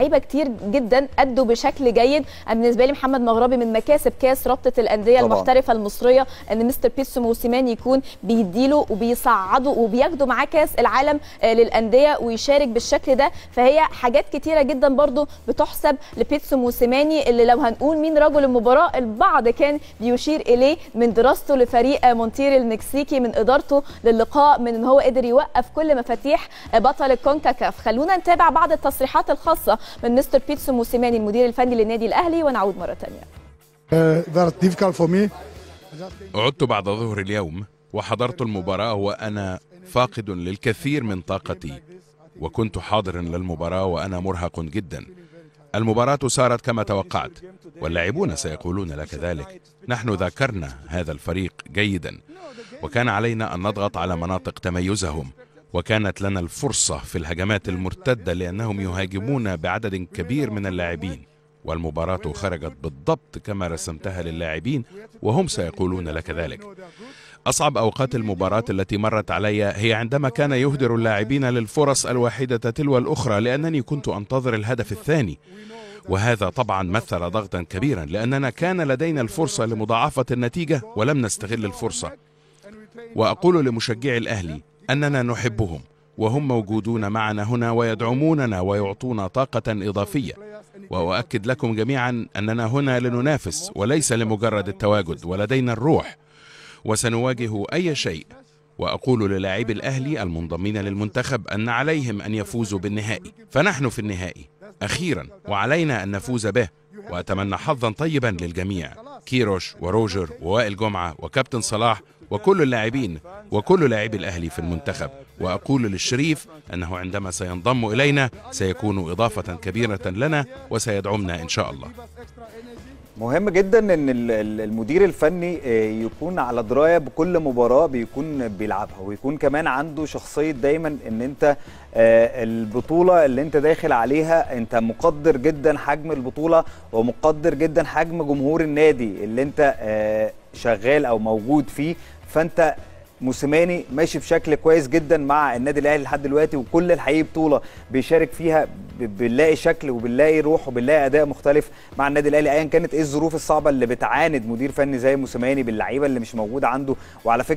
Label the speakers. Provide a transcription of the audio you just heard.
Speaker 1: لعيبه كتير جدا ادوا بشكل جيد بالنسبه لي محمد مغربي من مكاسب كاس رابطه الانديه طبعا. المحترفه المصريه ان مستر بيتسو موسيماني يكون بيديله وبيصعده وبياخده معاه كاس العالم آه، للانديه ويشارك بالشكل ده فهي حاجات كتيره جدا برضو بتحسب لبيتسو موسيماني اللي لو هنقول مين رجل المباراه البعض كان بيشير اليه من دراسته لفريق آه، مونتير المكسيكي من ادارته للقاء من ان هو قدر يوقف كل مفاتيح آه، بطل الكونكاكاف خلونا نتابع بعض التصريحات الخاصه من مستر بيتسو موسيماني المدير الفني للنادي الاهلي ونعود مره ثانيه
Speaker 2: uh, عدت بعد ظهر اليوم وحضرت المباراه وانا فاقد للكثير من طاقتي وكنت حاضرا للمباراه وانا مرهق جدا المباراة سارت كما توقعت واللاعبون سيقولون لك ذلك نحن ذاكرنا هذا الفريق جيدا وكان علينا أن نضغط على مناطق تميزهم وكانت لنا الفرصة في الهجمات المرتدة لأنهم يهاجمون بعدد كبير من اللاعبين والمباراة خرجت بالضبط كما رسمتها للاعبين وهم سيقولون لك ذلك أصعب أوقات المباراة التي مرت علي هي عندما كان يهدر اللاعبين للفرص الواحدة تلو الأخرى لأنني كنت أنتظر الهدف الثاني وهذا طبعا مثل ضغطا كبيرا لأننا كان لدينا الفرصة لمضاعفة النتيجة ولم نستغل الفرصة وأقول لمشجعي الأهلي أننا نحبهم وهم موجودون معنا هنا ويدعموننا ويعطونا طاقة إضافية وأؤكد لكم جميعا أننا هنا لننافس وليس لمجرد التواجد ولدينا الروح وسنواجه أي شيء وأقول للاعبي الأهلي المنضمين للمنتخب أن عليهم أن يفوزوا بالنهائي فنحن في النهائي أخيرا وعلينا أن نفوز به وأتمنى حظا طيبا للجميع كيروش وروجر ووائل جمعة وكابتن صلاح وكل اللاعبين وكل لاعبي الأهلي في المنتخب وأقول للشريف أنه عندما سينضم إلينا سيكون إضافة كبيرة لنا وسيدعمنا إن شاء الله
Speaker 3: مهم جدا ان المدير الفني آه، يكون على درايه بكل مباراه بيكون بيلعبها ويكون كمان عنده شخصيه دايما ان انت آه، البطوله اللي انت داخل عليها انت مقدر جدا حجم البطوله ومقدر جدا حجم جمهور النادي اللي انت آه، شغال او موجود فيه فانت موسيماني ماشي بشكل كويس جدا مع النادي الاهلي لحد دلوقتي وكل الحقيقه بطوله بيشارك فيها بنلاقي شكل وبنلاقي روح وبنلاقي اداء مختلف مع النادي الاهلي ايا كانت ايه الظروف الصعبه اللي بتعاند مدير فني زي موسيماني باللعيبه اللي مش موجوده عنده وعلى فكره